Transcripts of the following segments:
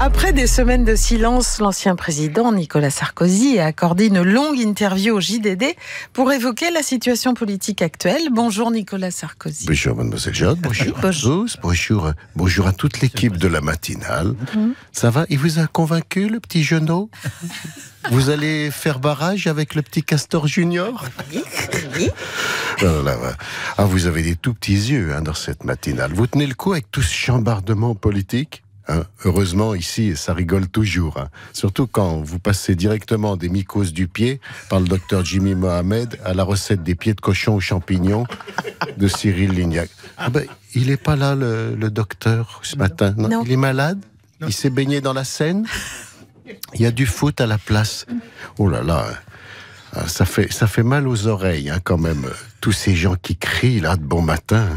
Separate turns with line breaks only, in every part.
Après des semaines de silence, l'ancien président Nicolas Sarkozy a accordé une longue interview au JDD pour évoquer la situation politique actuelle. Bonjour Nicolas Sarkozy.
Bonjour mademoiselle Jeanne, bonjour, à tous, euh, bonjour, à toute l'équipe de la matinale. Mhm. Ça va Il vous a convaincu le petit genou Vous allez faire barrage avec le petit Castor Junior Oui, oui. Oh ah, vous avez des tout petits yeux hein, dans cette matinale. Vous tenez le coup avec tout ce chambardement politique Hein. Heureusement, ici, ça rigole toujours. Hein. Surtout quand vous passez directement des mycoses du pied, par le docteur Jimmy Mohamed, à la recette des pieds de cochon aux champignons de Cyril Lignac. Ah ben, il n'est pas là, le, docteur, ce matin. Il est malade Il s'est baigné dans la Seine Il y a du foot à la place. Oh là là hein. Ah, ça fait, ça fait mal aux oreilles, hein, quand même, tous ces gens qui crient là de bon matin.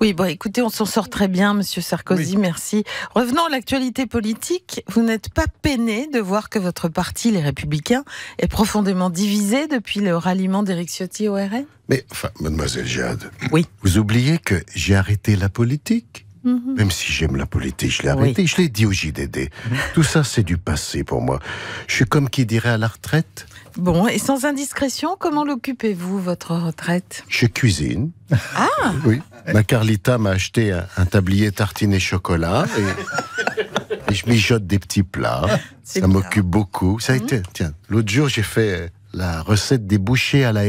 Oui, bon, écoutez, on s'en sort très bien, monsieur Sarkozy, merci. Revenons à l'actualité politique. Vous n'êtes pas peiné de voir que votre parti, les Républicains, est profondément divisé depuis le ralliement d'Éric Ciotti au RN
Mais, enfin, mademoiselle Jade, oui. vous oubliez que j'ai arrêté la politique mhm. même si j'aime la politique, je l'ai arrêté je l'ai dit au JDD. Tout ça, c'est du passé pour moi. Je suis comme qui dirait à la retraite,
Bon, et sans indiscrétion, comment l'occupez-vous, votre retraite
Je cuisine. Ah Oui. Ma Carlita m'a acheté un, tablier tartine chocolat. Et, je mijote des petits plats. Ça m'occupe beaucoup. Ça a mhm. été, tiens, l'autre jour, j'ai fait euh, la recette des bouchées à la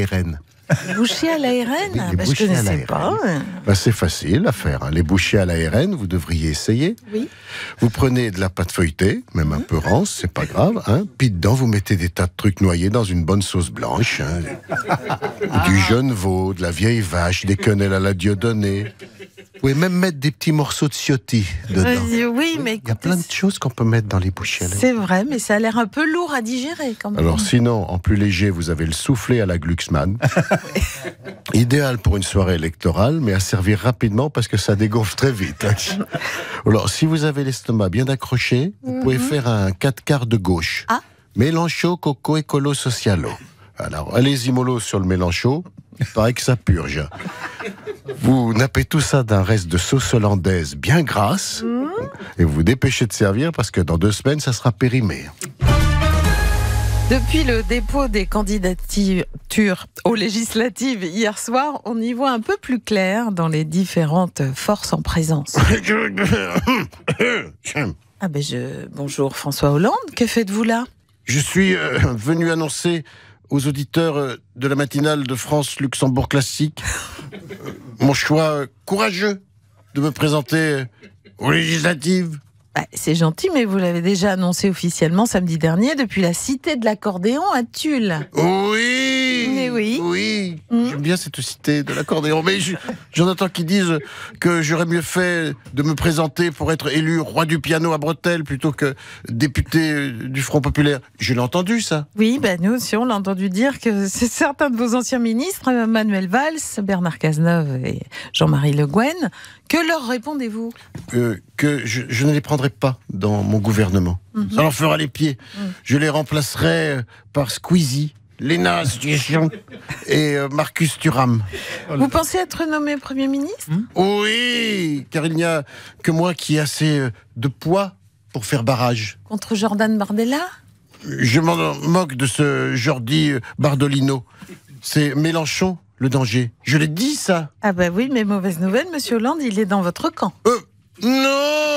bouchées à l'ARN Je ne connaissais pas.
Bah, c'est facile à faire. Hein. Les bouchées à l'ARN, vous devriez essayer. Vous prenez de la pâte feuilletée, même un mhm. peu rance, c'est pas grave. Hein. Puis dedans, vous mettez des tas de trucs noyés dans une bonne sauce blanche. Hein. Du jeune veau, de la vieille vache, des quenelles à la dieudonnée, vous pouvez même mettre des petits morceaux de ciotti dedans. oui, mais Il y a plein de choses qu'on peut mettre dans les bouchées. C'est
vrai, mais ça a l'air un peu lourd à digérer quand même. Alors
sinon, en plus léger, vous avez le soufflé à la Glucksmann. Idéal pour une soirée électorale, mais à servir rapidement parce que ça dégonfle très vite. Alors si vous avez l'estomac bien accroché, vous mhm. pouvez faire un 4 quarts de gauche. Ah. coco coco, écolo, socialo. Alors allez-y mollo sur le Mélenchon, il paraît que ça purge. Vous nappez tout ça d'un reste de sauce hollandaise bien grasse mmh. et vous vous dépêchez de servir parce que dans deux semaines, ça sera périmé.
Depuis le dépôt des candidatures aux législatives hier soir, on y voit un peu plus clair dans les différentes forces en présence.
ah ben Bonjour François Hollande, que faites-vous là Je suis euh, venu annoncer aux auditeurs euh, de la matinale de France Luxembourg Classique mon choix courageux de me présenter aux législatives. Bah, c'est gentil, mais vous
l'avez déjà annoncé officiellement samedi dernier depuis la cité de l'accordéon à Tulle.
Oui, oui. Hum. j'aime bien cette cité de l'accordéon. Mais j'en entends qu'ils disent que j'aurais mieux fait de me présenter pour être élu roi du piano à Bretelles plutôt que député euh, du Front Populaire. Je l'ai entendu, ça.
Oui, ben, nous aussi, on l'a entendu dire que c'est certains de vos anciens ministres, Manuel Valls, Bernard Cazeneuve et Jean-Marie Le Guen. Que leur répondez-vous
euh, Que je, ne les prendrai pas dans mon gouvernement. Mhm. Ça leur fera les pieds. Mhm. Je les remplacerai par Squeezie Léna et euh, Marcus Turam. Vous pensez être nommé Premier ministre hmm Oui, car il n'y a que moi qui ai assez euh, de poids pour faire barrage.
Contre Jordan Bardella
Je m'en moque de ce Jordi euh, Bardolino. C'est Mélenchon le danger. Je l'ai dit ça. Ah bah oui, mais mauvaise nouvelle,
Monsieur Hollande, il est dans votre camp. Euh, non